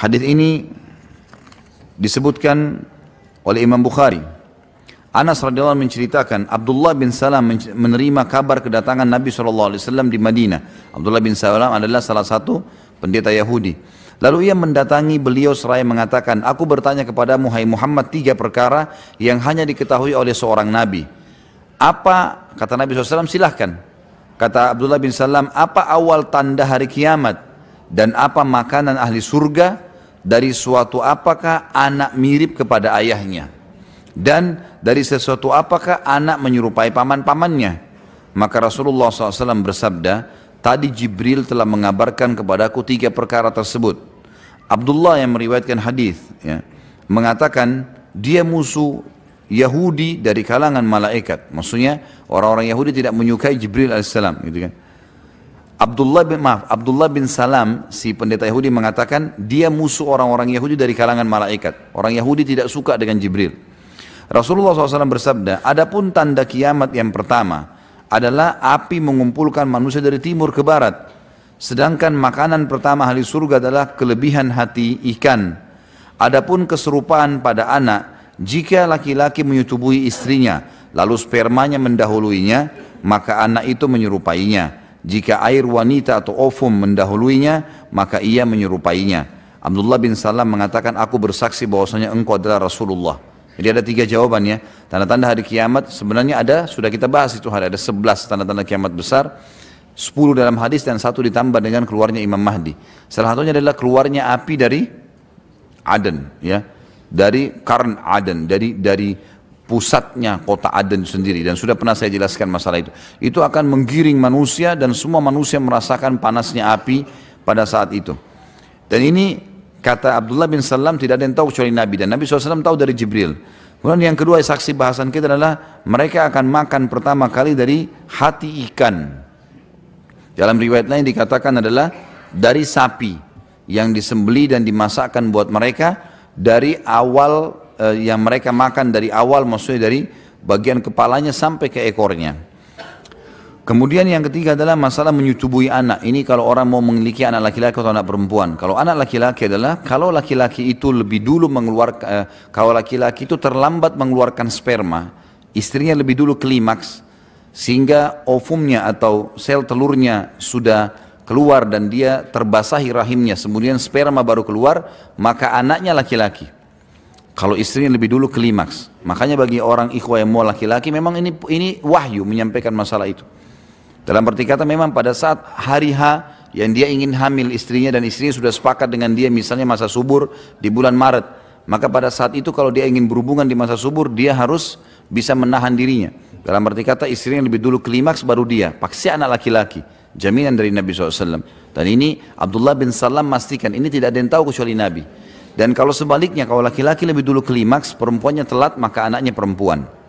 Hadis ini disebutkan oleh Imam Bukhari. Anas radhiyallahu menceritakan Abdullah bin Salam menerima kabar kedatangan Nabi SAW di Madinah. Abdullah bin Salam adalah salah satu pendeta Yahudi. Lalu ia mendatangi beliau seraya mengatakan, Aku bertanya kepada Muhai Muhammad tiga perkara yang hanya diketahui oleh seorang Nabi. Apa, kata Nabi SAW, silahkan. Kata Abdullah bin Salam, apa awal tanda hari kiamat? Dan apa makanan ahli surga? dari suatu apakah anak mirip kepada ayahnya dan dari sesuatu apakah anak menyerupai paman-pamannya maka Rasulullah SAW bersabda tadi Jibril telah mengabarkan kepadaku tiga perkara tersebut Abdullah yang meriwayatkan hadis ya, mengatakan dia musuh Yahudi dari kalangan malaikat maksudnya orang-orang Yahudi tidak menyukai Jibril AS gitu kan Abdullah bin maaf, Abdullah bin Salam si pendeta Yahudi mengatakan dia musuh orang-orang Yahudi dari kalangan malaikat. Orang Yahudi tidak suka dengan Jibril. Rasulullah SAW bersabda, adapun tanda kiamat yang pertama adalah api mengumpulkan manusia dari timur ke barat. Sedangkan makanan pertama ahli surga adalah kelebihan hati ikan. Adapun keserupaan pada anak, jika laki-laki menyutubui istrinya, lalu spermanya mendahuluinya, maka anak itu menyerupainya jika air wanita atau ofum mendahuluinya, maka ia menyerupainya. Abdullah bin Salam mengatakan, aku bersaksi bahwasanya engkau adalah Rasulullah. Jadi ada tiga jawaban ya. Tanda-tanda hari kiamat sebenarnya ada, sudah kita bahas itu hari ada sebelas tanda-tanda kiamat besar. sepuluh dalam hadis dan satu ditambah dengan keluarnya Imam Mahdi. Salah satunya adalah keluarnya api dari Aden ya. Dari Karn Aden, dari dari pusatnya kota Aden sendiri dan sudah pernah saya jelaskan masalah itu. Itu akan menggiring manusia dan semua manusia merasakan panasnya api pada saat itu. Dan ini kata Abdullah bin Salam tidak ada yang tahu kecuali Nabi dan Nabi SAW tahu dari Jibril. Kemudian yang kedua saksi bahasan kita adalah mereka akan makan pertama kali dari hati ikan. Dalam riwayat lain dikatakan adalah dari sapi yang disembeli dan dimasakkan buat mereka dari awal Eh, yang mereka makan dari awal maksudnya dari bagian kepalanya sampai ke ekornya. Kemudian yang ketiga adalah masalah menyutubui anak. Ini kalau orang mau memiliki anak laki-laki atau anak perempuan. Kalau anak laki-laki adalah kalau laki-laki itu lebih dulu mengeluarkan eh, kalau laki-laki itu terlambat mengeluarkan sperma, istrinya lebih dulu klimaks sehingga ovumnya atau sel telurnya sudah keluar dan dia terbasahi rahimnya, kemudian sperma baru keluar, maka anaknya laki-laki. Kalau istrinya lebih dulu klimaks. Makanya bagi orang ikhwa yang mau laki-laki memang ini ini wahyu menyampaikan masalah itu. Dalam arti kata memang pada saat hari H yang dia ingin hamil istrinya dan istrinya sudah sepakat dengan dia misalnya masa subur di bulan Maret. Maka pada saat itu kalau dia ingin berhubungan di masa subur dia harus bisa menahan dirinya. Dalam arti kata yang lebih dulu klimaks baru dia. Paksa anak laki-laki. Jaminan dari Nabi SAW. Dan ini Abdullah bin Salam pastikan ini tidak ada yang tahu kecuali Nabi. Dan kalau sebaliknya, kalau laki-laki lebih dulu klimaks, perempuannya telat, maka anaknya perempuan.